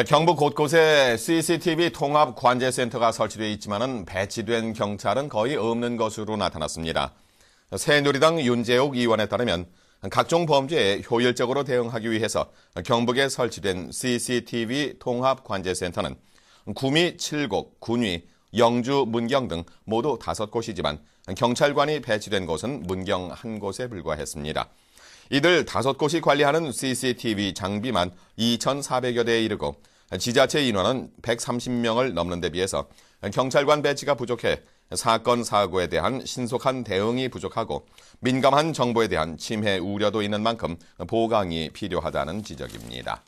예, 경북 곳곳에 CCTV 통합 관제센터가 설치되어있지만 배치된 경찰은 거의 없는 것으로 나타났습니다. 새누리당 윤재옥 의원에 따르면 각종 범죄에 효율적으로 대응하기 위해서 경북에 설치된 CCTV 통합 관제센터는 구미 7곡, 군위, 영주, 문경 등 모두 5곳이지만 경찰관이 배치된 곳은 문경 한곳에 불과했습니다. 이들 다섯 곳이 관리하는 CCTV 장비만 2,400여 대에 이르고 지자체 인원은 130명을 넘는 데 비해서 경찰관 배치가 부족해 사건 사고에 대한 신속한 대응이 부족하고 민감한 정보에 대한 침해 우려도 있는 만큼 보강이 필요하다는 지적입니다.